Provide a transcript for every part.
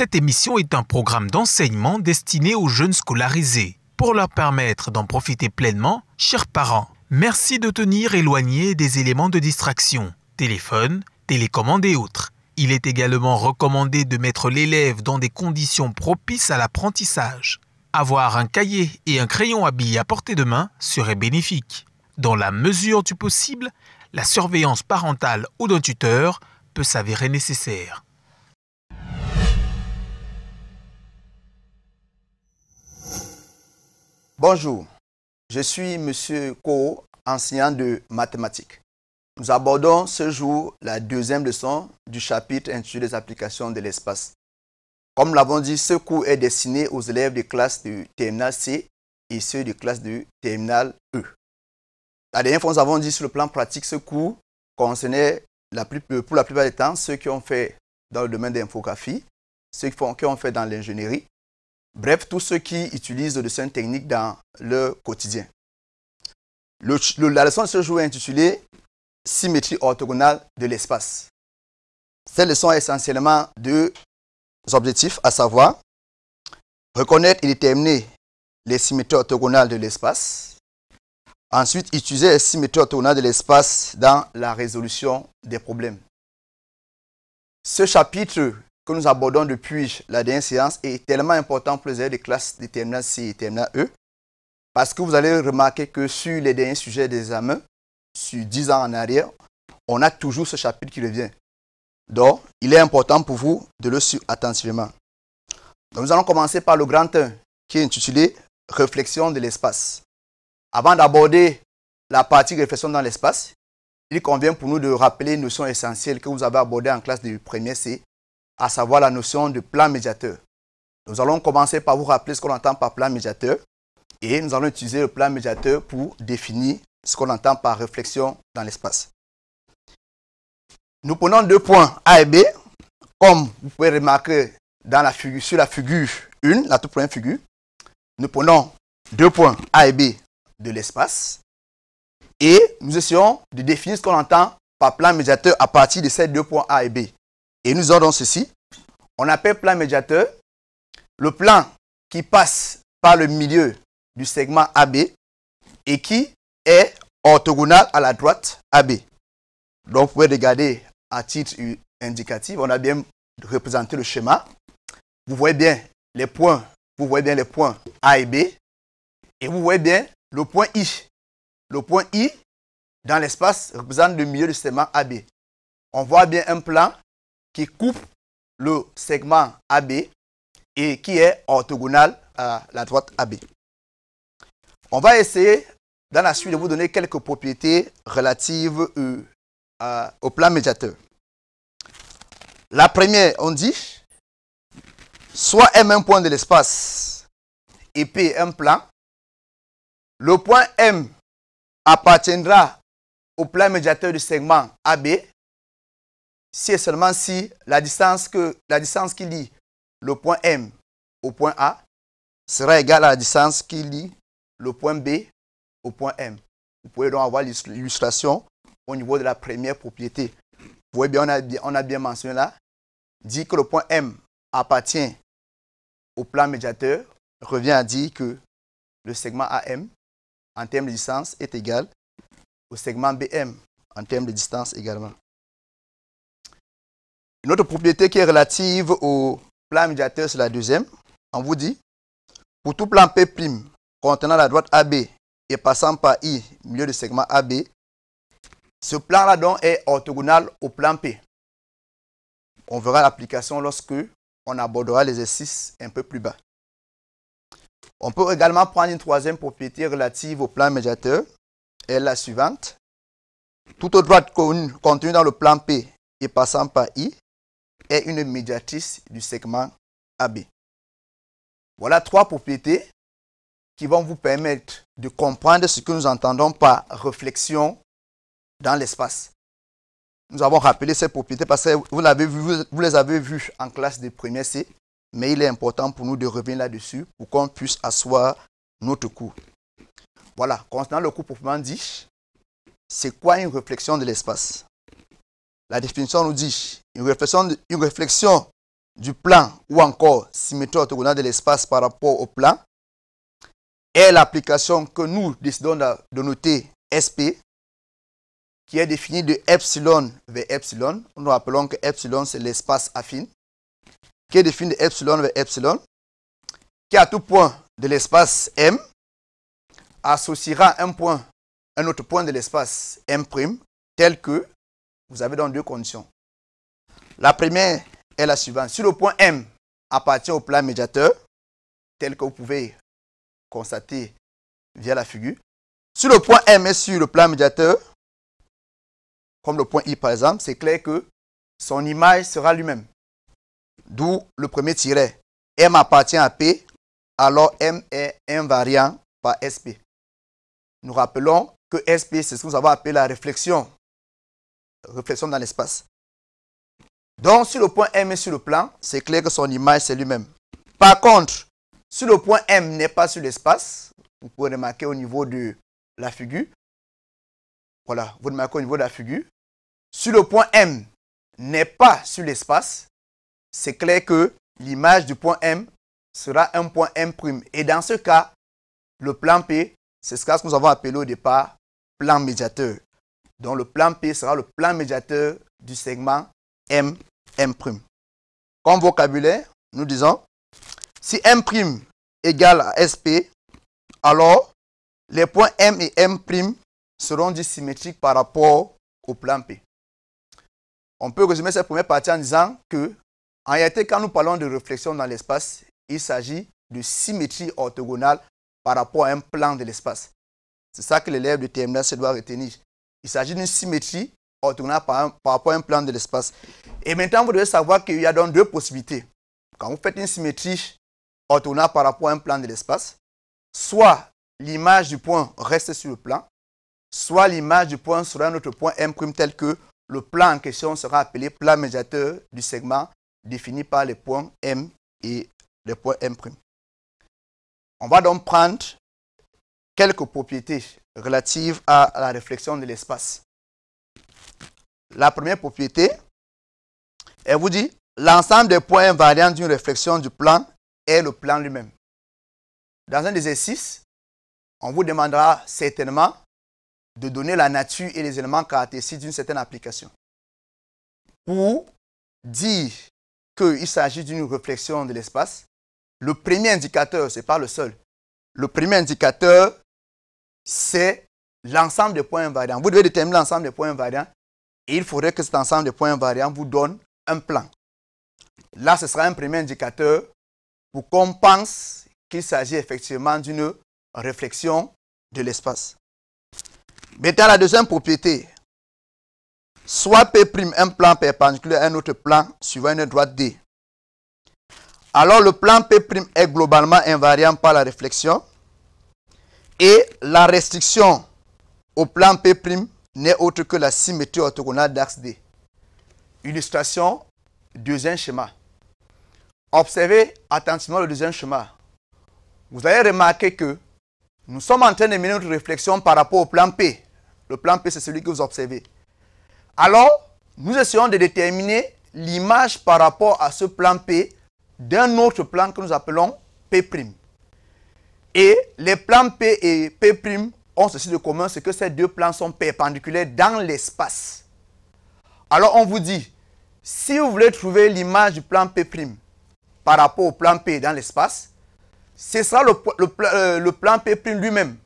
Cette émission est un programme d'enseignement destiné aux jeunes scolarisés pour leur permettre d'en profiter pleinement, chers parents. Merci de tenir éloigné des éléments de distraction, téléphone, télécommande et autres. Il est également recommandé de mettre l'élève dans des conditions propices à l'apprentissage. Avoir un cahier et un crayon à billes à portée de main serait bénéfique. Dans la mesure du possible, la surveillance parentale ou d'un tuteur peut s'avérer nécessaire. Bonjour, je suis M. Ko, enseignant de mathématiques. Nous abordons ce jour la deuxième leçon du chapitre intitulé Les applications de l'espace. Comme l'avons dit, ce cours est destiné aux élèves de classe de terminal C et ceux de classe de terminal E. La dernière fois, nous avons dit sur le plan pratique, ce cours concernait euh, pour la plupart des temps ceux qui ont fait dans le domaine d'infographie, ceux qui ont fait dans l'ingénierie, Bref, tous ceux qui utilisent de dessin techniques dans leur quotidien. la leçon de ce jour est intitulée Symétrie orthogonale de l'espace. Cette leçon a essentiellement deux objectifs, à savoir reconnaître et déterminer les symétries orthogonales de l'espace. Ensuite, utiliser les symétries orthogonales de l'espace dans la résolution des problèmes. Ce chapitre que nous abordons depuis la dernière séance est tellement important pour les élèves de classe de terminale C et terminale E. Parce que vous allez remarquer que sur les derniers sujets d'examen, sur 10 ans en arrière, on a toujours ce chapitre qui revient. Donc, il est important pour vous de le suivre attentivement. nous allons commencer par le grand 1, qui est intitulé Réflexion de l'espace. Avant d'aborder la partie réflexion dans l'espace, il convient pour nous de rappeler une notion essentielle que vous avez abordée en classe de première C à savoir la notion de plan médiateur. Nous allons commencer par vous rappeler ce qu'on entend par plan médiateur et nous allons utiliser le plan médiateur pour définir ce qu'on entend par réflexion dans l'espace. Nous prenons deux points A et B, comme vous pouvez remarquer dans la figure, sur la figure 1, la toute première figure. Nous prenons deux points A et B de l'espace et nous essayons de définir ce qu'on entend par plan médiateur à partir de ces deux points A et B. Et nous avons ceci. On appelle plan médiateur le plan qui passe par le milieu du segment AB et qui est orthogonal à la droite AB. Donc, vous pouvez regarder à titre indicatif. On a bien représenté le schéma. Vous voyez bien les points. Vous voyez bien les points A et B. Et vous voyez bien le point I. Le point I, dans l'espace, représente le milieu du segment AB. On voit bien un plan qui coupe le segment AB et qui est orthogonal à la droite AB. On va essayer dans la suite de vous donner quelques propriétés relatives euh, au plan médiateur. La première, on dit, soit M un point de l'espace et P un plan, le point M appartiendra au plan médiateur du segment AB si et seulement si la distance, qui lie le point M au point A sera égale à la distance qui lie le point B au point M. Vous pouvez donc avoir l'illustration au niveau de la première propriété. Vous voyez bien, on a, on a bien mentionné là, dit que le point M appartient au plan médiateur, revient à dire que le segment AM en termes de distance est égal au segment BM en termes de distance également. Une autre propriété qui est relative au plan médiateur, c'est la deuxième. On vous dit, pour tout plan P' contenant la droite AB et passant par I, milieu du segment AB, ce plan-là donc est orthogonal au plan P. On verra l'application lorsque on abordera l'exercice un peu plus bas. On peut également prendre une troisième propriété relative au plan médiateur, elle est la suivante. Toute droite contenue dans le plan P et passant par I, est une médiatrice du segment AB. Voilà trois propriétés qui vont vous permettre de comprendre ce que nous entendons par réflexion dans l'espace. Nous avons rappelé ces propriétés parce que vous, les avez vues en classe de première C, mais il est important pour nous de revenir là-dessus pour qu'on puisse asseoir notre cours. Voilà, concernant le cours proprement dit, c'est quoi une réflexion de l'espace la définition nous dit une réflexion, du plan ou encore symétrie orthogonale de l'espace par rapport au plan est l'application que nous décidons de noter SP qui est définie de epsilon vers epsilon. Nous rappelons que epsilon c'est l'espace affine qui est défini de epsilon vers epsilon qui à tout point de l'espace M associera un point un autre point de l'espace M' tel que vous avez donc deux conditions. La première est la suivante. Si le point M appartient au plan médiateur, tel que vous pouvez constater via la figure, si le point M est sur le plan médiateur, comme le point I par exemple, c'est clair que son image sera lui-même. D'où le premier tiret. M appartient à P, alors M est invariant par SP. Nous rappelons que SP, c'est ce que nous avons appelé la réflexion réflexion dans l'espace. Donc, si le point M est sur le plan, c'est clair que son image, c'est lui-même. Par contre, si le point M n'est pas sur l'espace, vous pouvez remarquer au niveau de la figure. Voilà, vous remarquez au niveau de la figure. Si le point M n'est pas sur l'espace, c'est clair que l'image du point M sera un point M'. Et dans ce cas, le plan P, c'est ce que nous avons appelé au départ plan médiateur dont le plan P sera le plan médiateur du segment M, M'. Comme vocabulaire, nous disons, si M' égale à SP, alors les points M et M' seront symétriques par rapport au plan P. On peut résumer cette première partie en disant que, en réalité, quand nous parlons de réflexion dans l'espace, il s'agit de symétrie orthogonale par rapport à un plan de l'espace. C'est ça que l'élève de terminale se doit retenir. Il s'agit d'une symétrie orthogonale par, rapport à un plan de l'espace. Et maintenant, vous devez savoir qu'il y a donc deux possibilités. Quand vous faites une symétrie orthogonale par rapport à un plan de l'espace, soit l'image du point reste sur le plan, soit l'image du point sera un autre point M' tel que le plan en question sera appelé plan médiateur du segment défini par les points M et les points M'. On va donc prendre quelques propriétés relatives à la réflexion de l'espace. La première propriété, elle vous dit l'ensemble des points invariants d'une réflexion du plan est le plan lui-même. Dans un exercice, on vous demandera certainement de donner la nature et les éléments caractéristiques d'une certaine application. Pour dire qu'il s'agit d'une réflexion de l'espace, le premier indicateur, ce n'est pas le seul, le premier indicateur c'est l'ensemble des points invariants. Vous devez déterminer l'ensemble des points invariants et il faudrait que cet ensemble de points invariants vous donne un plan. Là, ce sera un premier indicateur pour qu'on pense qu'il s'agit effectivement d'une réflexion de l'espace. Maintenant, la deuxième propriété. Soit P' un plan perpendiculaire à un autre plan suivant une droite D. Alors le plan P' est globalement invariant par la réflexion. Et la restriction au plan P' n'est autre que la symétrie orthogonale d'axe D. Illustration, deuxième schéma. Observez attentivement le deuxième schéma. Vous avez remarqué que nous sommes en train de mener une réflexion par rapport au plan P. Le plan P, c'est celui que vous observez. Alors, nous essayons de déterminer l'image par rapport à ce plan P d'un autre plan que nous appelons P'. Et les plans P et P' ont ceci de commun, c'est que ces deux plans sont perpendiculaires dans l'espace. Alors on vous dit, si vous voulez trouver l'image du plan P' par rapport au plan P dans l'espace, ce sera le, euh, plan P' lui-même.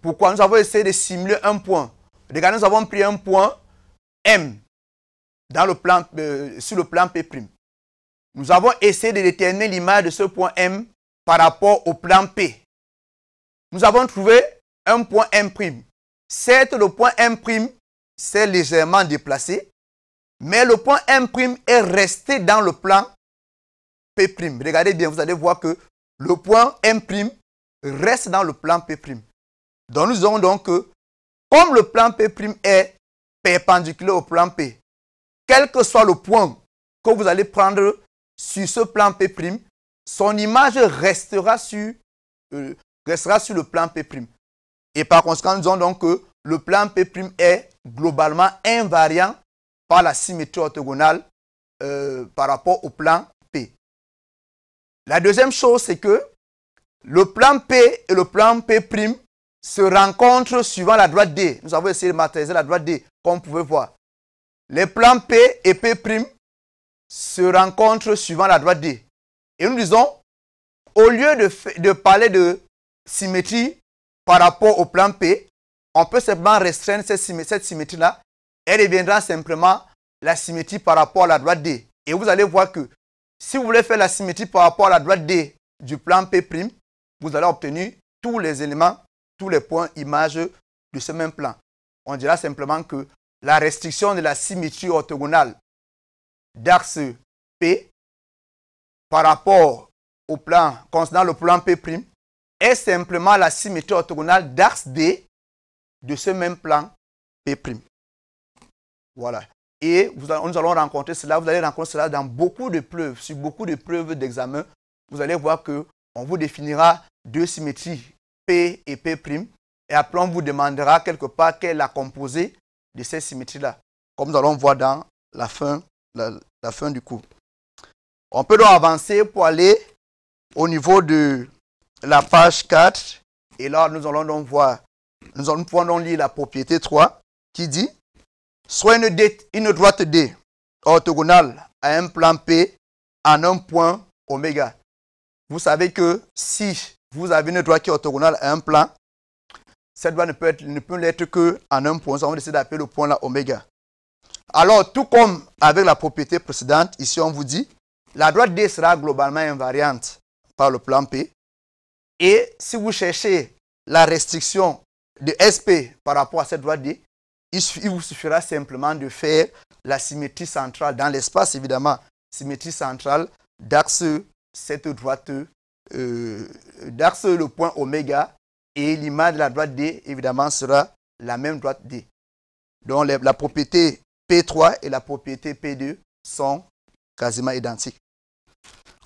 Pourquoi Nous avons essayé de simuler un point. Regardez, nous avons pris un point M dans le plan, euh, sur le plan P'. Nous avons essayé de déterminer l'image de ce point M par rapport au plan P nous avons trouvé un point M'. Certes, le point M' s'est légèrement déplacé, mais le point M' est resté dans le plan P'. Regardez bien, vous allez voir que le point M' reste dans le plan P'. Donc nous avons donc que, comme le plan P' est perpendiculaire au plan P, quel que soit le point que vous allez prendre sur ce plan P', son image restera sur euh, restera sur le plan P'. Et par conséquent, nous disons donc que le plan P' est globalement invariant par la symétrie orthogonale euh, par rapport au plan P. La deuxième chose, c'est que le plan P et le plan P' se rencontrent suivant la droite D. Nous avons essayé de matérialiser la droite D, comme vous pouvez voir. Les plans P et P' se rencontrent suivant la droite D. Et nous disons, au lieu de parler de symétrie par rapport au plan P, on peut simplement restreindre cette symétrie-là. Elle deviendra simplement la symétrie par rapport à la droite D. Et vous allez voir que si vous voulez faire la symétrie par rapport à la droite D du plan P', vous allez obtenir tous les éléments, tous les points images de ce même plan. On dira simplement que la restriction de la symétrie orthogonale d'axe P par rapport au plan, concernant le plan P', est simplement la symétrie orthogonale d'axe D de ce même plan P'. Voilà. Et nous allons rencontrer cela, vous allez rencontrer cela dans beaucoup de preuves, sur beaucoup de preuves d'examen. Vous allez voir que on vous définira deux symétries, P et P', et après on vous demandera quelque part quelle est la composée de ces symétries-là, comme nous allons voir dans la fin, la, la fin du cours. On peut donc avancer pour aller au niveau de la page 4. Et là, nous allons donc voir, nous allons pouvoir donc lire la propriété 3 qui dit soit une, droite D orthogonale à un plan P en un point oméga. Vous savez que si vous avez une droite qui est orthogonale à un plan, cette droite ne peut, être, ne l'être qu'en un point. On décide d'appeler le point là oméga. Alors, tout comme avec la propriété précédente, ici on vous dit, la droite D sera globalement invariante par le plan P. Et si vous cherchez la restriction de SP par rapport à cette droite D, il vous suffira simplement de faire la symétrie centrale dans l'espace, évidemment, symétrie centrale d'axe cette droite, euh, d'axe le point oméga, et l'image de la droite D, évidemment, sera la même droite D. Donc la propriété P3 et la propriété P2 sont quasiment identiques.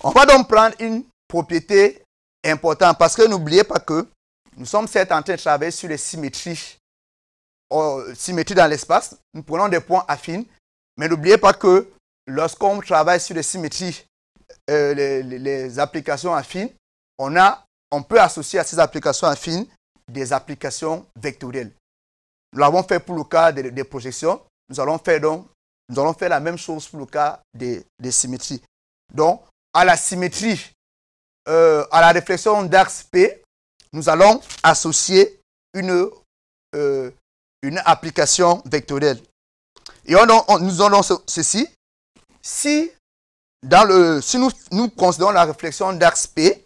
On va donc prendre une propriété important parce que n'oubliez pas que nous sommes certes en train de travailler sur les symétries, oh, symétrie dans l'espace. Nous prenons des points affines, mais n'oubliez pas que lorsqu'on travaille sur les symétries, euh, les, applications affines, on, a, on peut associer à ces applications affines des applications vectorielles. Nous l'avons fait pour le cas des, projections. Nous allons faire donc, nous allons faire la même chose pour le cas des, des symétries. Donc, à la symétrie euh, à la réflexion d'axe P, nous allons associer une, euh, application vectorielle. Et on, nous allons ceci. Si, dans le, si nous, considérons la réflexion d'axe P,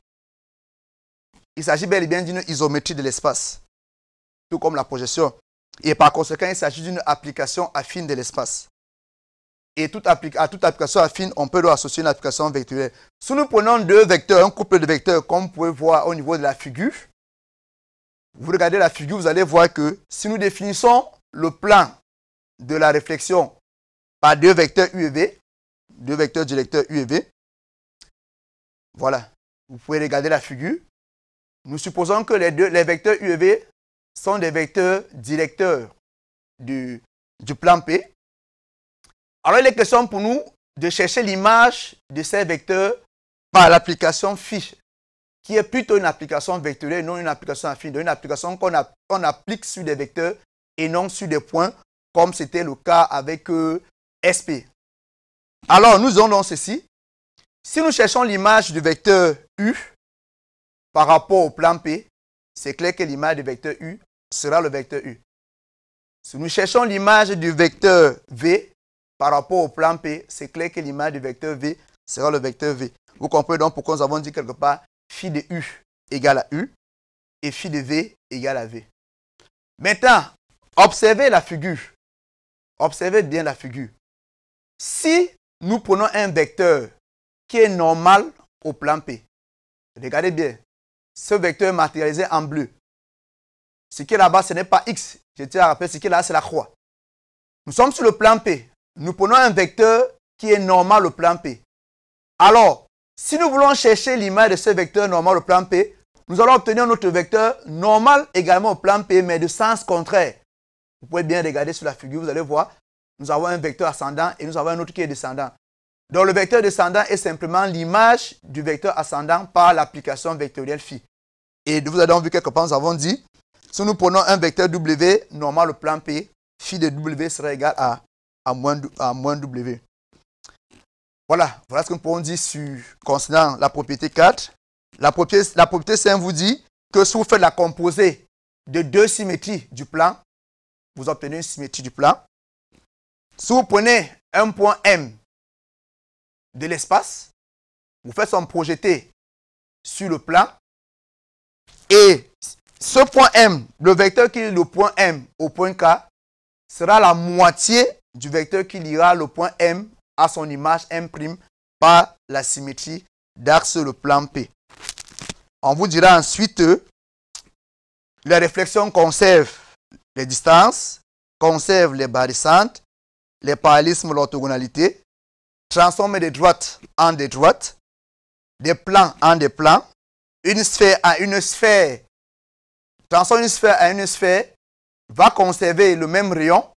il s'agit bel et bien d'une isométrie de l'espace, tout comme la projection. Et par conséquent, il s'agit d'une application affine de l'espace et toute à toute application affine, on peut l'associer associer une application vectorielle. Si nous prenons deux vecteurs, un couple de vecteurs, comme vous pouvez voir au niveau de la figure, vous regardez la figure, vous allez voir que si nous définissons le plan de la réflexion par deux vecteurs U et V, deux vecteurs directeurs U et V, voilà, vous pouvez regarder la figure. Nous supposons que les, deux, les vecteurs U et V sont des vecteurs directeurs du, du plan P alors, il est question pour nous de chercher l'image de ces vecteurs par l'application fiche, qui est plutôt une application vectorielle, non une application affine, une application qu'on applique sur des vecteurs et non sur des points, comme c'était le cas avec euh, SP. Alors, nous avons ceci. Si nous cherchons l'image du vecteur U par rapport au plan P, c'est clair que l'image du vecteur U sera le vecteur U. Si nous cherchons l'image du vecteur V par rapport au plan P, c'est clair que l'image du vecteur V sera le vecteur V. Vous comprenez donc pourquoi nous avons dit quelque part phi de U égale à U et phi de V égale à V. Maintenant, observez la figure. Observez bien la figure. Si nous prenons un vecteur qui est normal au plan P, regardez bien, ce vecteur est matérialisé en bleu. Ce qui est là-bas, ce n'est pas X. Je tiens à rappeler, ce qui est là, c'est la croix. Nous sommes sur le plan P nous prenons un vecteur qui est normal au plan P. Alors, si nous voulons chercher l'image de ce vecteur normal au plan P, nous allons obtenir notre vecteur normal également au plan P, mais de sens contraire. Vous pouvez bien regarder sur la figure, vous allez voir, nous avons un vecteur ascendant et nous avons un autre qui est descendant. Donc le vecteur descendant est simplement l'image du vecteur ascendant par l'application vectorielle phi. Et vous avez vu quelque part, nous avons dit, si nous prenons un vecteur W normal au plan P, phi de W sera égal à à moins, W. Voilà, voilà ce que nous pouvons dire concernant la propriété 4. La propriété, la propriété 5 vous dit que si vous faites la composée de deux symétries du plan, vous obtenez une symétrie du plan. Si vous prenez un point M de l'espace, vous faites son projeté sur le plan. Et ce point M, le vecteur qui est le point M au point K, sera la moitié du vecteur qui liera le point M à son image M' par la symétrie d'axe le plan P. On vous dira ensuite la réflexion conserve les distances, conserve les barissantes, les parallélismes, l'orthogonalité, transforme des droites en des droites, des plans en des plans, une sphère à une sphère, transforme une sphère à une sphère, va conserver le même rayon,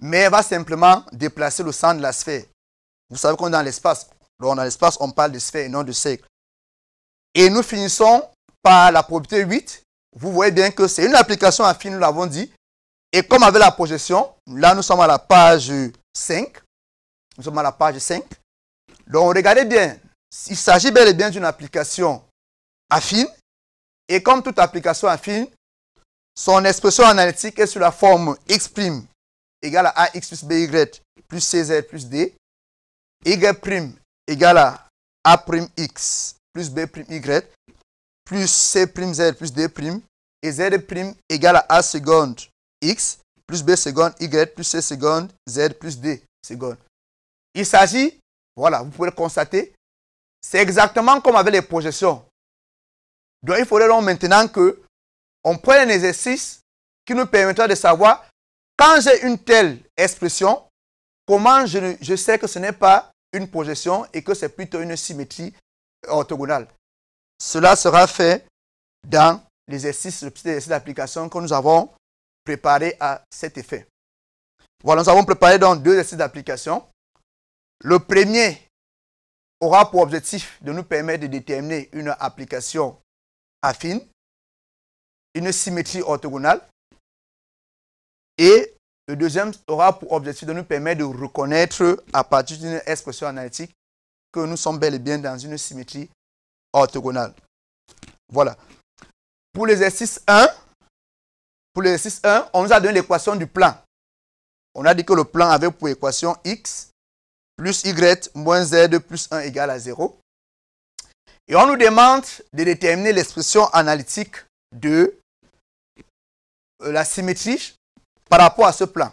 mais elle va simplement déplacer le centre de la sphère. Vous savez qu'on est dans l'espace. Dans l'espace, on parle de sphère et non de cercle. Et nous finissons par la propriété 8. Vous voyez bien que c'est une application affine, nous l'avons dit. Et comme avec la projection, là nous sommes à la page 5. Nous sommes à la page 5. Donc regardez bien, il s'agit bel et bien d'une application affine. Et comme toute application affine, son expression analytique est sous la forme exprime égale à ax plus by plus cz plus d. y prime égale à a prime x plus by plus c z plus d et z prime égale à a seconde x plus b seconde y plus c seconde z plus d seconde. Il s'agit, voilà, vous pouvez le constater, c'est exactement comme avec les projections. Donc il faudrait donc maintenant que on prenne un exercice qui nous permettra de savoir quand j'ai une telle expression, comment je, sais que ce n'est pas une projection et que c'est plutôt une symétrie euh, orthogonale Cela sera fait dans l'exercice, exercices d'application que nous avons préparé à cet effet. Voilà, nous avons préparé deux exercices d'application. Le premier aura pour objectif de nous permettre de déterminer une application affine, une symétrie orthogonale, et le deuxième aura pour objectif de nous permettre de reconnaître à partir d'une expression analytique que nous sommes bel et bien dans une symétrie orthogonale. Voilà. Pour l'exercice 1, pour l'exercice 1, on nous a donné l'équation du plan. On a dit que le plan avait pour équation x plus y moins z plus 1 égale à 0. Et on nous demande de déterminer l'expression analytique de euh, la symétrie par rapport à ce plan.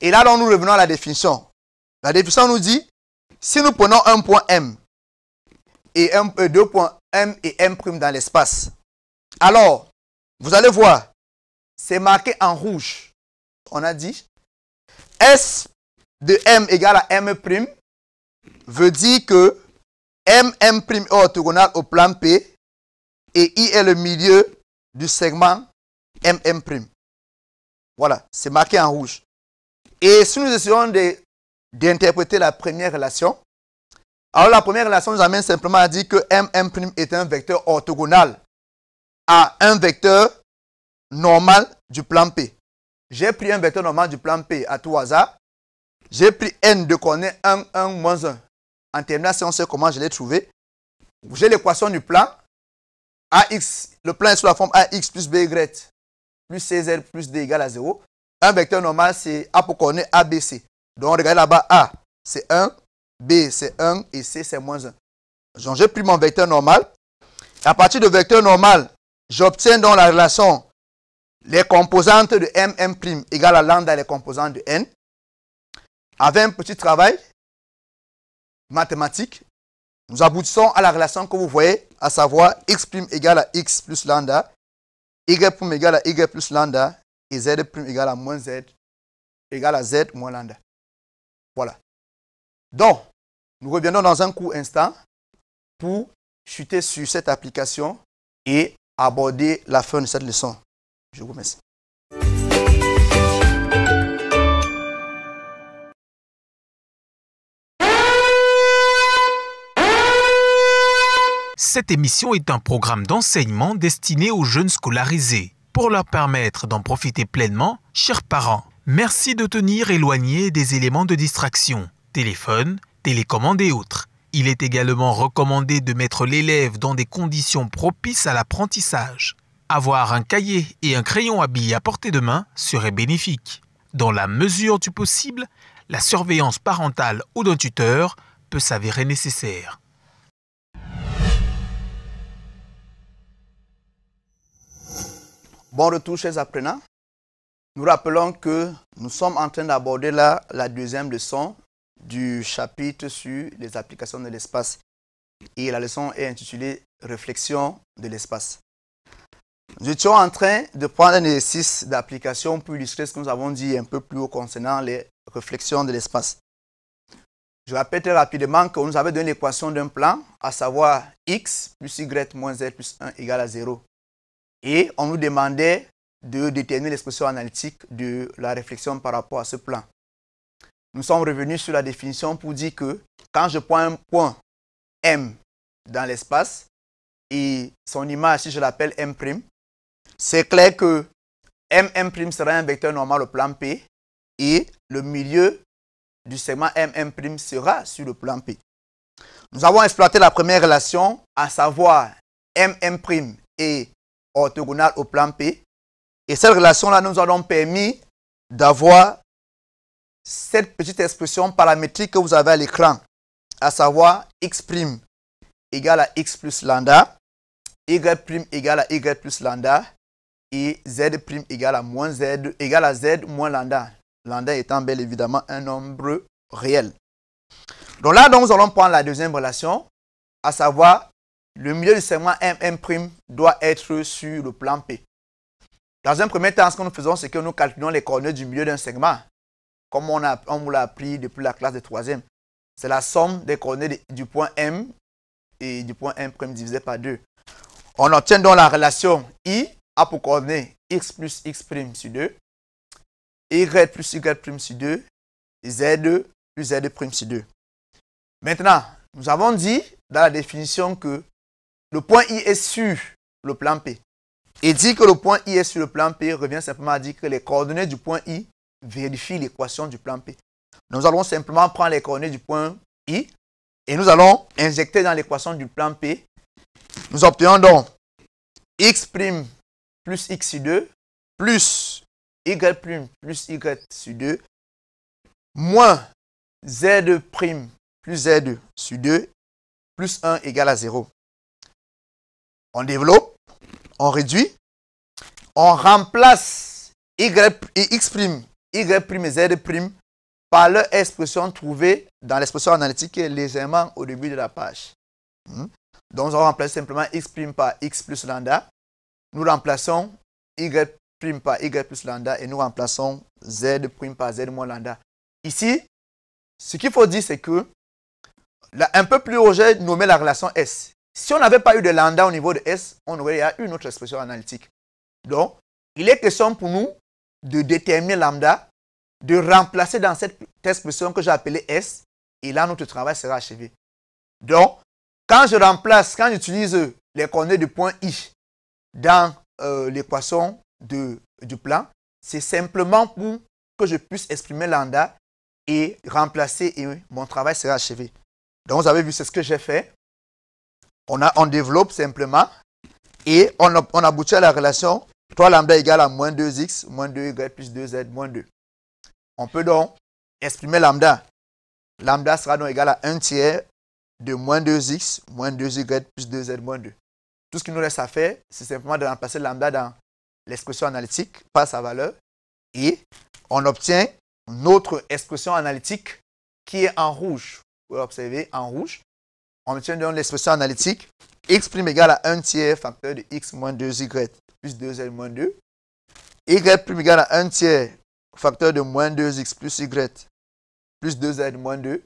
Et là, nous revenons à la définition. La définition nous dit, si nous prenons un point M et euh, deux points M et M' dans l'espace, alors, vous allez voir, c'est marqué en rouge. On a dit, S de M égale à M' veut dire que M, est orthogonal au plan P et I est le milieu du segment M, M'. Voilà, c'est marqué en rouge. Et si nous essayons d'interpréter la première relation, alors la première relation nous amène simplement à dire que M' est un vecteur orthogonal à un vecteur normal du plan P. J'ai pris un vecteur normal du plan P à tout hasard. J'ai pris n de connaît 1, 1, moins 1. En termination, si on sait comment je l'ai trouvé, j'ai l'équation du plan. AX, le plan est sous la forme AX plus BY plus CZ plus D égale à 0. Un vecteur normal, c'est A pour qu'on ABC. Donc, regardez là-bas, A, c'est 1, B, c'est 1 et C, c'est moins 1. Donc, j'ai pris mon vecteur normal. À partir de vecteur normal, j'obtiens dans la relation les composantes de M, M' égale à lambda les composantes de N. Avec un petit travail mathématique, nous aboutissons à la relation que vous voyez, à savoir x' égale à x plus lambda y' prime égale à y plus lambda et z prime égale à moins z égale à z moins lambda. Voilà. Donc, nous reviendrons dans un court instant pour chuter sur cette application et aborder la fin de cette leçon. Je vous remercie. Cette émission est un programme d'enseignement destiné aux jeunes scolarisés pour leur permettre d'en profiter pleinement, chers parents. Merci de tenir éloigné des éléments de distraction, téléphone, télécommande et autres. Il est également recommandé de mettre l'élève dans des conditions propices à l'apprentissage. Avoir un cahier et un crayon à billes à portée de main serait bénéfique. Dans la mesure du possible, la surveillance parentale ou d'un tuteur peut s'avérer nécessaire. Bon retour, chers apprenants. Nous rappelons que nous sommes en train d'aborder la deuxième leçon du chapitre sur les applications de l'espace. Et la leçon est intitulée Réflexion de l'espace. Nous étions en train de prendre un exercice d'application pour illustrer ce que nous avons dit un peu plus haut concernant les réflexions de l'espace. Je rappelle très rapidement que nous avait donné l'équation d'un plan, à savoir x plus y moins z plus 1 égale à 0. Et on nous demandait de déterminer l'expression analytique de la réflexion par rapport à ce plan. Nous sommes revenus sur la définition pour dire que quand je prends un point M dans l'espace et son image, si je l'appelle M', c'est clair que MM' sera un vecteur normal au plan P et le milieu du segment MM' sera sur le plan P. Nous avons exploité la première relation, à savoir MM' et orthogonale au plan P. Et cette relation-là nous a permis d'avoir cette petite expression paramétrique que vous avez à l'écran, à savoir x' égale à x plus lambda, y' égale à y plus lambda, et z' égale à moins z, égale à z moins lambda. Lambda étant bel évidemment un nombre réel. Donc là, nous allons prendre la deuxième relation, à savoir le milieu du segment M, M' doit être sur le plan P. Dans un premier temps, ce que nous faisons, c'est que nous calculons les coordonnées du milieu d'un segment, comme on, a, on vous l'a appris depuis la classe de troisième. C'est la somme des coordonnées du point M et du point M' divisé par 2. On obtient donc la relation I a pour coordonnées x plus x' sur 2, y plus y' sur 2, z plus z' sur 2. Maintenant, nous avons dit dans la définition que le point I est sur le plan P. Et dire que le point I est sur le plan P revient simplement à dire que les coordonnées du point I vérifient l'équation du plan P. Nous allons simplement prendre les coordonnées du point I et nous allons injecter dans l'équation du plan P. Nous obtenons donc x' plus x 2 plus y' plus y sur 2 moins z' plus z sur 2 plus 1 égale à 0. On développe, on réduit, on remplace y, x y et z prime par leur expression trouvée dans l'expression analytique légèrement au début de la page. Hmm? Donc, on remplace simplement x prime par x plus lambda. Nous remplaçons y prime par y plus lambda et nous remplaçons z prime par z moins lambda. Ici, ce qu'il faut dire, c'est que un peu plus haut, j'ai nommé la relation S. Si on n'avait pas eu de lambda au niveau de S, on aurait eu une autre expression analytique. Donc, il est question pour nous de déterminer lambda, de remplacer dans cette expression que j'ai appelée S, et là, notre travail sera achevé. Donc, quand je remplace, quand j'utilise les coordonnées du point I dans euh, l'équation du plan, c'est simplement pour que je puisse exprimer lambda et remplacer et mon travail sera achevé. Donc, vous avez vu, c'est ce que j'ai fait. On, développe simplement et on, on aboutit à la relation 3 lambda égale à moins 2x, moins 2y plus 2z, moins 2. On peut donc exprimer lambda. Lambda sera donc égal à 1 tiers de moins 2x, moins 2y plus 2z, moins 2. Tout ce qu'il nous reste à faire, c'est simplement de remplacer lambda dans l'expression analytique par sa valeur. Et on obtient notre expression analytique qui est en rouge. Vous observer en rouge on obtient donc l'expression analytique x' égale à 1 tiers facteur de x moins 2y plus 2z moins 2. y' égale à 1 tiers facteur de moins 2x plus y plus 2z moins 2.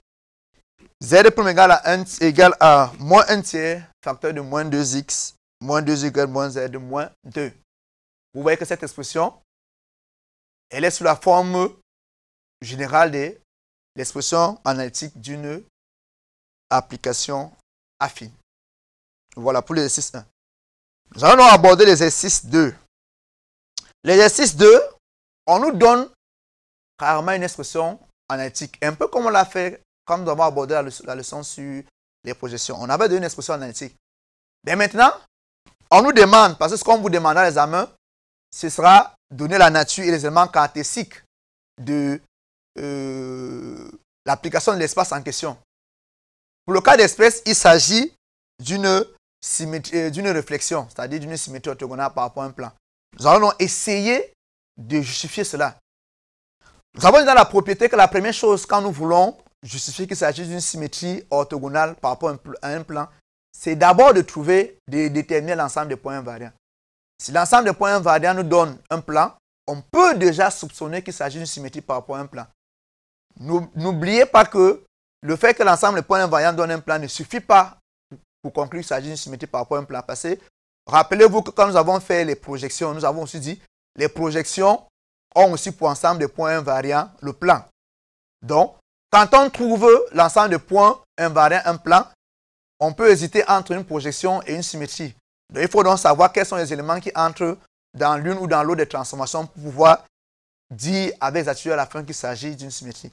z' égale à, 1, égale à moins 1 tiers facteur de moins 2x moins 2y moins z moins 2. Vous voyez que cette expression, elle est sous la forme générale de l'expression analytique d'une application affine. Voilà pour l'exercice 1. Nous allons aborder l'exercice 2. L'exercice 2, on nous donne carrément une expression analytique, un peu comme on l'a fait quand nous avons abordé la, leçon sur les projections. On avait donné une expression analytique. Mais maintenant, on nous demande, parce que ce qu'on vous demandera à l'examen, ce sera donner la nature et les éléments caractéristiques de euh, l'application de l'espace en question. Pour le cas d'espèce, il s'agit euh, d'une réflexion, c'est-à-dire d'une symétrie orthogonale par rapport à un plan. Nous allons donc essayer de justifier cela. Nous avons dit dans la propriété que la première chose, quand nous voulons justifier qu'il s'agit d'une symétrie orthogonale par rapport à un plan, c'est d'abord de trouver, de déterminer l'ensemble des points invariants. Si l'ensemble des points invariants nous donne un plan, on peut déjà soupçonner qu'il s'agit d'une symétrie par rapport à un plan. N'oubliez pas que le fait que l'ensemble des points invariants donne un plan ne suffit pas pour conclure qu'il s'agit d'une symétrie par rapport à un plan passé. Rappelez-vous que quand nous avons fait les projections, nous avons aussi dit les projections ont aussi pour ensemble de points invariants le plan. Donc, quand on trouve l'ensemble de points invariants, un plan, on peut hésiter entre une projection et une symétrie. il faut donc savoir quels sont les éléments qui entrent dans l'une ou dans l'autre des transformations pour pouvoir dire avec exactitude à la fin qu'il s'agit d'une symétrie.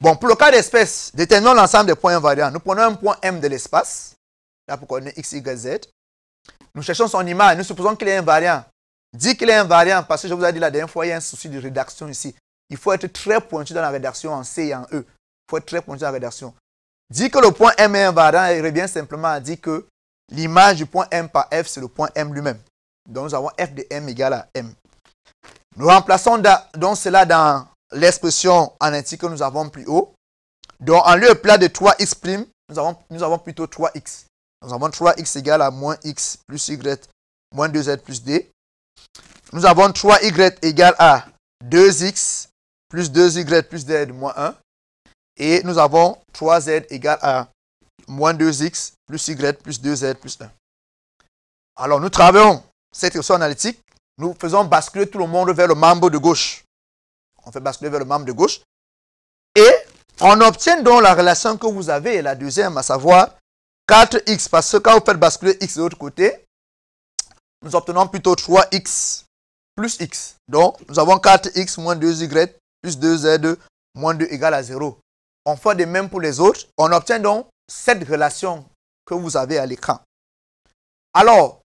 Bon, pour le cas d'espèce, déterminons l'ensemble des points invariants. Nous prenons un point M de l'espace. Là, pour connaître X, Y, Z. Nous cherchons son image. Nous supposons qu'il est invariant. Dit qu'il est invariant, parce que je vous ai dit la dernière fois, il y a un souci de rédaction ici. Il faut être très pointu dans la rédaction en C et en E. Il faut être très pointu dans la rédaction. Dit que le point M est invariant, il revient simplement à dire que l'image du point M par F, c'est le point M lui-même. Donc nous avons F de M égale à M. Nous remplaçons donc cela dans l'expression analytique que nous avons plus haut. Donc, en lieu de plat de 3x', nous avons, nous avons plutôt 3x. Nous avons 3x égale à moins x plus y moins 2z plus d. Nous avons 3y égale à 2x plus 2y plus z moins 1. Et nous avons 3z égale à moins 2x plus y plus 2z plus 1. Alors nous travaillons cette question analytique. Nous faisons basculer tout le monde vers le mambo de gauche on fait basculer vers le membre de gauche. Et on obtient donc la relation que vous avez, la deuxième, à savoir 4x, parce que quand vous faites basculer x de l'autre côté, nous obtenons plutôt 3x plus x. Donc, nous avons 4x moins 2y plus 2z moins 2 égale à 0. On fait de même pour les autres. On obtient donc cette relation que vous avez à l'écran. Alors,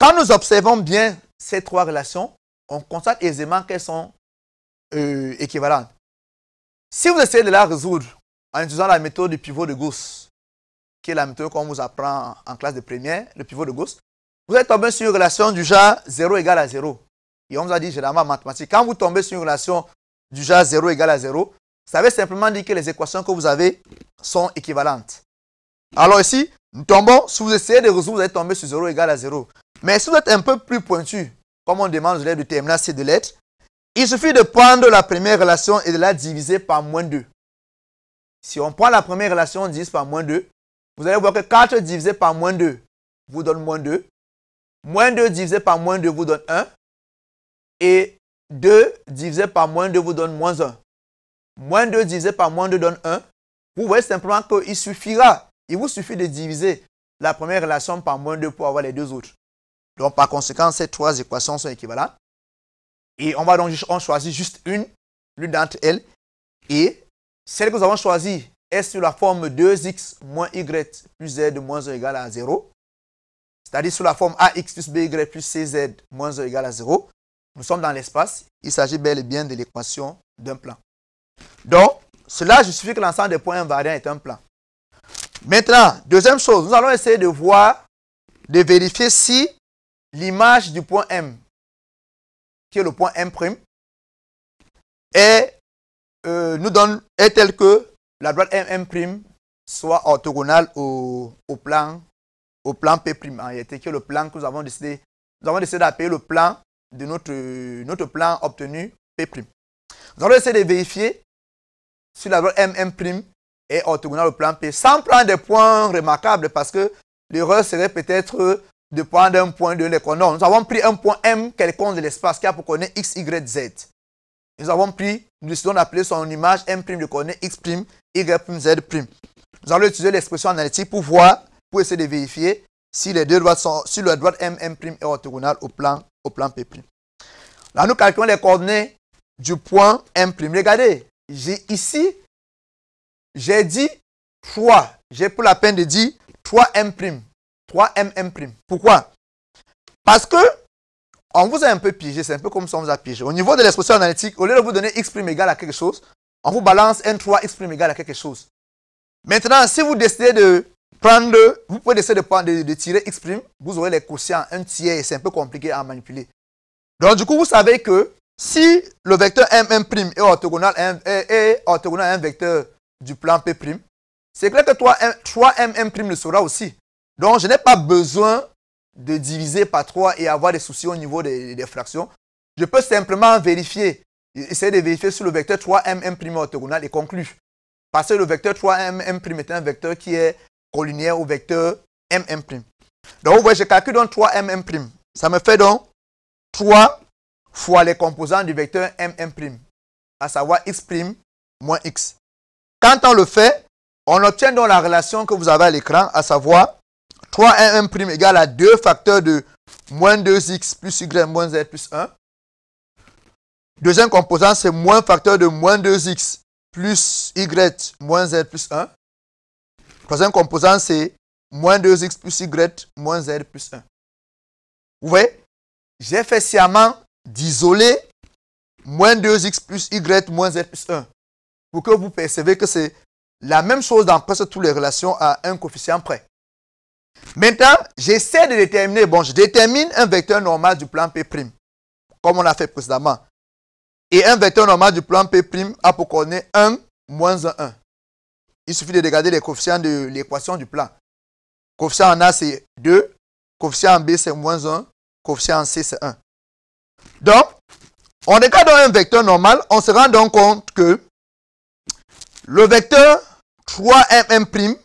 quand nous observons bien ces trois relations, on constate aisément qu'elles sont euh, équivalente. Si vous essayez de la résoudre en utilisant la méthode du pivot de Gauss, qui est la méthode qu'on vous apprend en classe de première, le pivot de Gauss, vous allez tomber sur une relation du genre 0 égale à 0. Et on vous a dit généralement en mathématiques, quand vous tombez sur une relation du genre 0 égale à 0, ça veut simplement dire que les équations que vous avez sont équivalentes. Alors ici, nous tombons, si vous essayez de résoudre, vous allez tomber sur 0 égale à 0. Mais si vous êtes un peu plus pointu, comme on demande aux élèves de terminer C de lettres, il suffit de prendre la première relation et de la diviser par moins 2. Si on prend la première relation, on divise par moins 2. Vous allez voir que 4 divisé par moins 2 vous donne moins 2. Moins 2 divisé par moins 2 vous donne 1. Et 2 divisé par moins 2 vous donne moins 1. Moins 2 divisé par moins 2 donne 1. Vous voyez simplement qu'il suffira, il vous suffit de diviser la première relation par moins 2 pour avoir les deux autres. Donc par conséquent, ces trois équations sont équivalentes. Et on va donc on choisit juste une, l'une d'entre elles. Et celle que nous avons choisie est sur la forme 2x moins y plus z moins 1 égale à 0. C'est-à-dire sur la forme ax plus by plus cz moins 1 égale à 0. Nous sommes dans l'espace. Il s'agit bel et bien de l'équation d'un plan. Donc, cela justifie que l'ensemble des points invariants est un plan. Maintenant, deuxième chose, nous allons essayer de voir, de vérifier si l'image du point M qui est le point M', et euh, nous donne, est tel que la droite prime soit orthogonale au, plan, au plan P' en réalité, qui est le plan que nous avons décidé. Nous avons décidé d'appeler le plan de notre, notre plan obtenu P'. Nous allons essayer de vérifier si la droite prime est orthogonale au plan P, sans prendre des points remarquables, parce que l'erreur serait peut-être de prendre un point de l'économie, nous avons pris un point M quelconque de l'espace qui a pour connaître X, Y, Z. Nous avons pris, nous décidons d'appeler son image M' de connaître X', Y', Z'. Nous allons utiliser l'expression analytique pour voir, pour essayer de vérifier si les deux droites sont, si la droite M, M' est orthogonale au plan, au plan P'. Là, nous calculons les coordonnées du point M'. Regardez, j'ai ici, j'ai dit 3. J'ai pour la peine de dire 3M'. 3mm'. Pourquoi Parce que on vous a un peu piégé, c'est un peu comme si on vous a piégé. Au niveau de l'expression analytique, au lieu de vous donner x' égale à quelque chose, on vous balance n3 x' égal à quelque chose. Maintenant, si vous décidez de prendre, vous pouvez décider de, tirer x', vous aurez les quotients, un tiers, c'est un peu compliqué à manipuler. Donc du coup, vous savez que si le vecteur mm' est orthogonal, est orthogonal à un vecteur du plan P', c'est clair que 3, 3mm' le sera aussi. Donc, je n'ai pas besoin de diviser par 3 et avoir des soucis au niveau des, fractions. Je peux simplement vérifier, essayer de vérifier sur le vecteur 3m orthogonal et conclure. Parce que le vecteur 3m est un vecteur qui est collinéaire au vecteur mm Donc, vous voyez, je calcule donc 3mm Ça me fait donc 3 fois les composants du vecteur mm à savoir x moins x. Quand on le fait, on obtient donc la relation que vous avez à l'écran, à savoir 3, 1, 1' égale à 2 facteurs de moins 2x plus y moins z plus 1. Deuxième composant, c'est moins facteur de moins 2x plus y moins z plus 1. Troisième composant, c'est moins 2x plus y moins z plus 1. Vous voyez J'ai fait sciemment d'isoler moins 2x plus y moins z plus 1 pour que vous percevez que c'est la même chose dans presque toutes les relations à un coefficient près. Maintenant, j'essaie de déterminer, bon, je détermine un vecteur normal du plan P', comme on a fait précédemment. Et un vecteur normal du plan P' a pour coordonnées 1, moins 1, 1. Il suffit de regarder les coefficients de l'équation du plan. Coefficient en A, c'est 2. Coefficient en B, c'est moins 1. Coefficient en C, c'est 1. Donc, on regarde un vecteur normal. On se rend donc compte que le vecteur 3mm'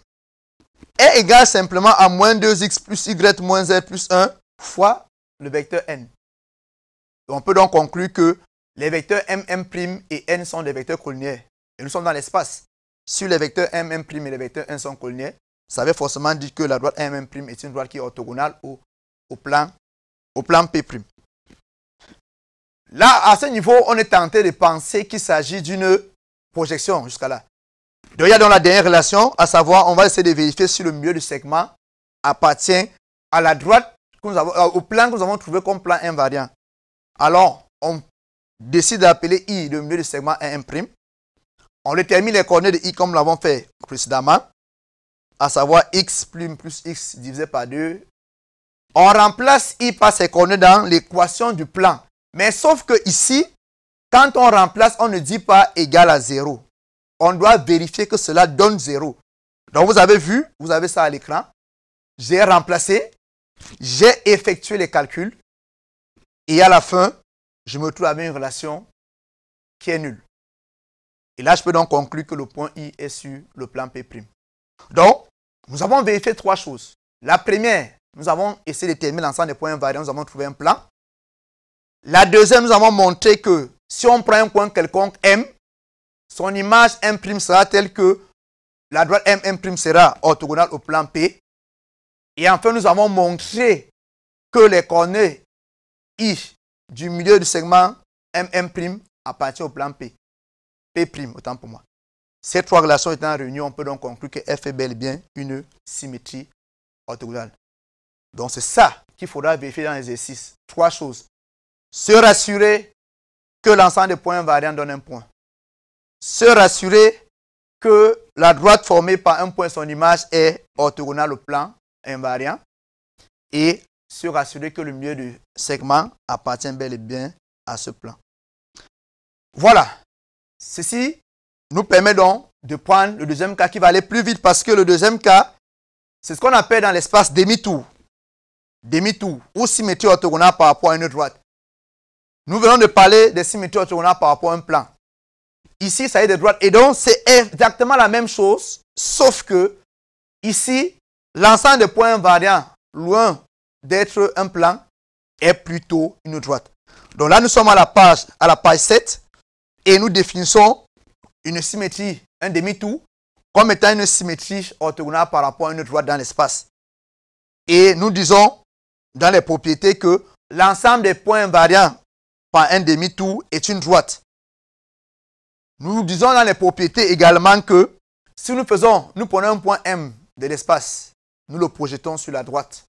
est égal simplement à moins 2x plus y moins z plus 1 fois le vecteur n. On peut donc conclure que les vecteurs m, m' et n sont des vecteurs collinaires. Et nous sommes dans l'espace. Si les vecteurs m, m' et les vecteurs n sont collinaires, ça veut forcément dire que la droite m, m' est une droite qui est orthogonale au, plan, au plan P'. Là, à ce niveau, on est tenté de penser qu'il s'agit d'une projection jusqu'à là. Donc, il dans la dernière relation, à savoir, on va essayer de vérifier si le milieu du segment appartient à la droite, euh, au plan que nous avons trouvé comme plan invariant. Alors, on décide d'appeler I le milieu du segment 1'. On détermine les coordonnées de I comme l'avons fait précédemment, à savoir x' plus x divisé par 2. On remplace I par ses coordonnées dans l'équation du plan. Mais sauf que ici, quand on remplace, on ne dit pas égal à 0 on doit vérifier que cela donne zéro. Donc vous avez vu, vous avez ça à l'écran. J'ai remplacé, j'ai effectué les calculs et à la fin, je me trouve avec une relation qui est nulle. Et là, je peux donc conclure que le point I est sur le plan P'. Donc, nous avons vérifié trois choses. La première, nous avons essayé de déterminer l'ensemble des points invariants, nous avons trouvé un plan. La deuxième, nous avons montré que si on prend un point quelconque M, son image M' sera telle que la droite M' sera orthogonale au plan P. Et enfin, nous avons montré que les cornets I du milieu du segment MM' appartient au plan P. P', autant pour moi. Ces trois relations étant réunies, on peut donc conclure que F est bel et bien une symétrie orthogonale. Donc c'est ça qu'il faudra vérifier dans l'exercice. Trois choses. Se rassurer que l'ensemble des points invariants donne un point se rassurer que la droite formée par un point son image est orthogonale au plan invariant et se rassurer que le milieu du segment appartient bel et bien à ce plan. Voilà. Ceci nous permet donc de prendre le deuxième cas qui va aller plus vite parce que le deuxième cas, c'est ce qu'on appelle dans l'espace demi-tour. Demi-tour ou symétrie orthogonale par rapport à une droite. Nous venons de parler des symétrie orthogonale par rapport à un plan. Ici, ça est de droite. Et donc, c'est exactement la même chose, sauf que ici, l'ensemble des points invariants, loin d'être un plan, est plutôt une droite. Donc là, nous sommes à la page, à la page 7 et nous définissons une symétrie, un demi-tour, comme étant une symétrie orthogonale par rapport à une droite dans l'espace. Et nous disons dans les propriétés que l'ensemble des points invariants par un demi-tour est une droite. Nous disons dans les propriétés également que si nous faisons, nous prenons un point M de l'espace, nous le projetons sur la droite.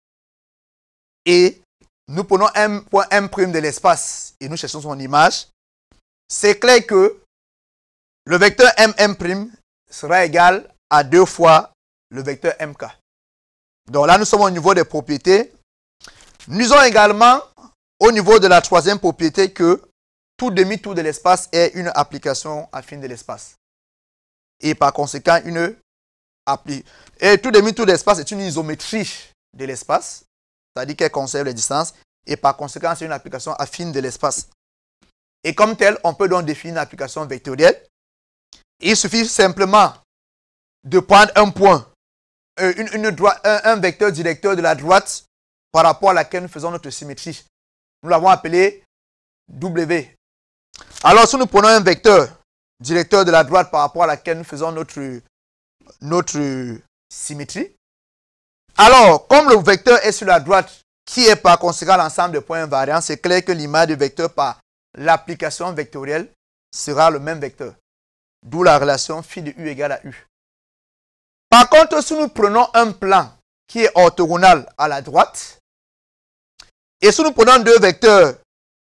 Et nous prenons un point M' de l'espace et nous cherchons son image. C'est clair que le vecteur MM' sera égal à deux fois le vecteur MK. Donc là, nous sommes au niveau des propriétés. Nous avons également au niveau de la troisième propriété que tout demi-tour de l'espace est une application affine de l'espace. Et par conséquent, une et tout demi-tour l'espace est une isométrie de l'espace, c'est-à-dire qu'elle conserve les distances, et par conséquent, c'est une application affine de l'espace. Et comme tel, on peut donc définir une application vectorielle. Il suffit simplement de prendre un point, euh, une, une droite, un, un vecteur directeur de la droite par rapport à laquelle nous faisons notre symétrie. Nous l'avons appelé W. Alors, si nous prenons un vecteur directeur de la droite par rapport à laquelle nous faisons notre, symétrie, alors, comme le vecteur est sur la droite, qui est par conséquent l'ensemble de points invariants, c'est clair que l'image du vecteur par l'application vectorielle sera le même vecteur. D'où la relation phi de u égale à u. Par contre, si nous prenons un plan qui est orthogonal à la droite, et si nous prenons deux vecteurs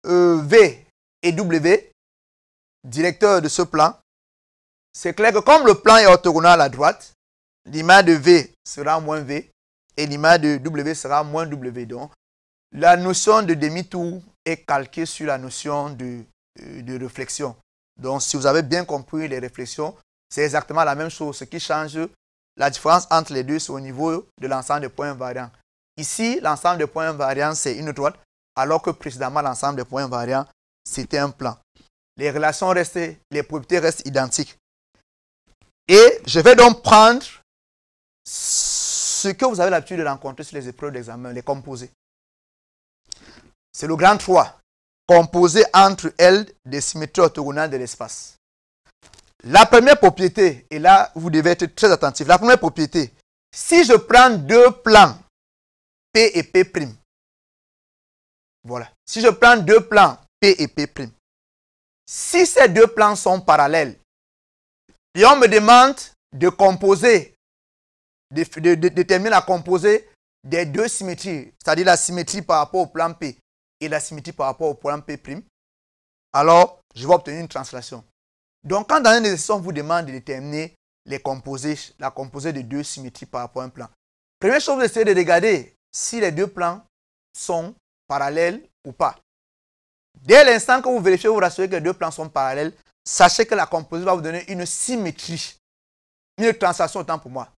euh, v W, directeur de ce plan, c'est clair que comme le plan est orthogonal à droite, l'image de V sera moins V et l'image de W sera moins W. Donc, la notion de demi-tour est calquée sur la notion de, euh, réflexion. Donc, si vous avez bien compris les réflexions, c'est exactement la même chose. Ce qui change, la différence entre les deux, c'est au niveau de l'ensemble des points invariants. Ici, l'ensemble des points invariants, c'est une droite, alors que précédemment, l'ensemble des points invariants c'était un plan. Les relations restent, les propriétés restent identiques. Et je vais donc prendre ce que vous avez l'habitude de rencontrer sur les épreuves d'examen, les composés. C'est le grand 3, composé entre elles des symétries orthogonales de l'espace. La première propriété, et là vous devez être très attentif, la première propriété, si je prends deux plans, P et P', voilà. Si je prends deux plans, P et P'. Si ces deux plans sont parallèles, et on me demande de composer, de, déterminer la composée des deux symétries, c'est-à-dire la symétrie par rapport au plan P et la symétrie par rapport au plan P', alors je vais obtenir une translation. Donc quand dans une exercice, on vous demande de déterminer les composés, la composée de deux symétries par rapport à un plan. Première chose, c'est de regarder si les deux plans sont parallèles ou pas. Dès l'instant que vous vérifiez, vous rassurez que les deux plans sont parallèles, sachez que la composée va vous donner une symétrie. Une translation autant pour moi.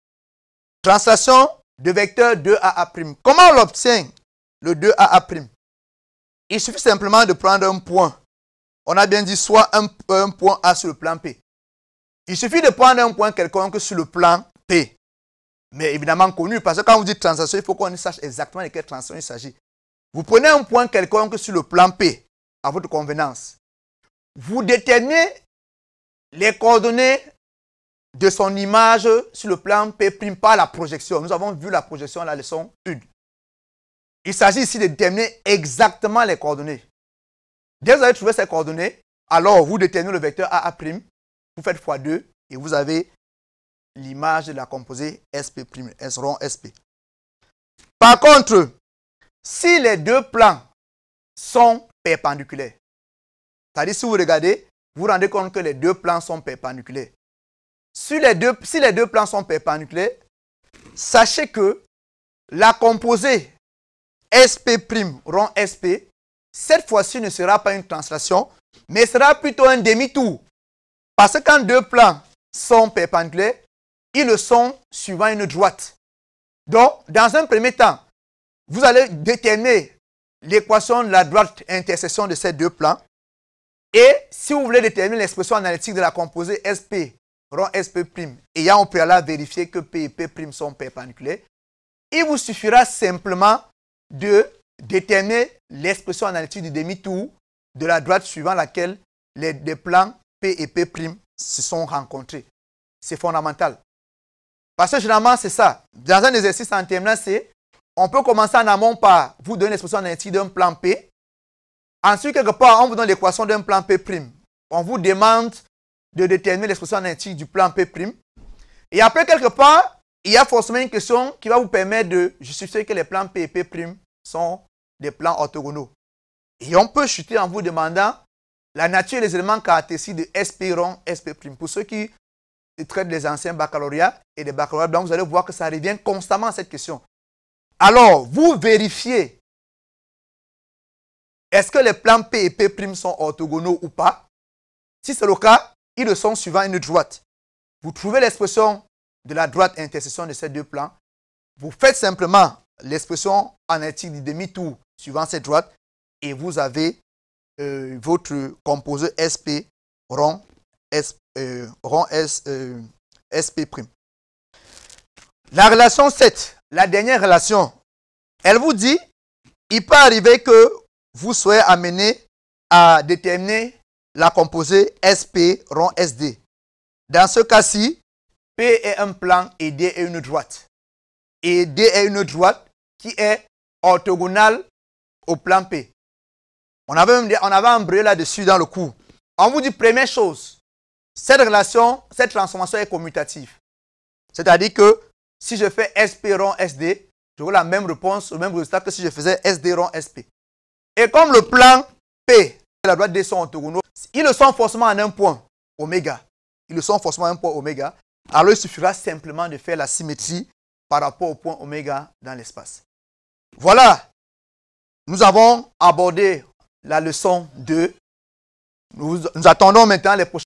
Translation de vecteur 2AA'. Comment on l'obtient, le 2AA'? Il suffit simplement de prendre un point. On a bien dit soit un, point A sur le plan P. Il suffit de prendre un point quelconque sur le plan P. Mais évidemment connu, parce que quand vous dites translation, il faut qu'on sache exactement de quelle translation il s'agit. Vous prenez un point quelconque sur le plan P à votre convenance. Vous déterminez les coordonnées de son image sur le plan P' par la projection. Nous avons vu la projection à la leçon 1. Il s'agit ici de déterminer exactement les coordonnées. Dès que vous avez trouvé ces coordonnées, alors vous déterminez le vecteur AA', vous faites x2 et vous avez l'image de la composée SP', S rond SP. Par contre, si les deux plans sont perpendiculaire. C'est-à-dire, si vous regardez, vous vous rendez compte que les deux plans sont perpendiculaires. Si les deux, plans sont perpendiculaires, sachez que la composée SP' rond SP, cette fois-ci ne sera pas une translation, mais sera plutôt un demi-tour. Parce que quand deux plans sont perpendiculaires, ils le sont suivant une droite. Donc, dans un premier temps, vous allez déterminer l'équation de la droite intersection de ces deux plans. Et si vous voulez déterminer l'expression analytique de la composée SP, rond SP', on peut préalable vérifier que P et P' sont perpendiculaires, il vous suffira simplement de déterminer l'expression analytique du demi-tour de la droite suivant laquelle les deux plans P et P' se sont rencontrés. C'est fondamental. Parce que généralement, c'est ça. Dans un exercice en terminale c'est on peut commencer en amont par vous donner l'expression analytique d'un plan P. Ensuite, quelque part, on vous donne l'équation d'un plan P'. On vous demande de déterminer l'expression analytique du plan P'. Et après, quelque part, il y a forcément une question qui va vous permettre de justifier que les plans P et P' sont des plans orthogonaux. Et on peut chuter en vous demandant la nature et les éléments caractéristiques de SP rond, SP'. Pour ceux qui traitent des anciens baccalauréats et des baccalauréats donc vous allez voir que ça revient constamment à cette question. Alors, vous vérifiez est-ce que les plans P et P' sont orthogonaux ou pas. Si c'est le cas, ils le sont suivant une droite. Vous trouvez l'expression de la droite intersection de ces deux plans. Vous faites simplement l'expression analytique du demi-tour suivant cette droite et vous avez euh, votre composé SP rond, euh, rond SP'. Euh, la relation 7 la dernière relation, elle vous dit, il peut arriver que vous soyez amené à déterminer la composée SP rond SD. Dans ce cas-ci, P est un plan et D est une droite. Et D est une droite qui est orthogonale au plan P. On avait, on avait là-dessus dans le cours. On vous dit première chose, cette relation, cette transformation est commutative. C'est-à-dire que si je fais SP rond SD, vois la même réponse, le même résultat que si je faisais SD rond SP. Et comme le plan P la droite D sont orthogonaux, ils le sont forcément en un point, oméga. Ils le sont forcément en un point oméga. Alors il suffira simplement de faire la symétrie par rapport au point oméga dans l'espace. Voilà, nous avons abordé la leçon 2. Nous, attendons maintenant les prochaines.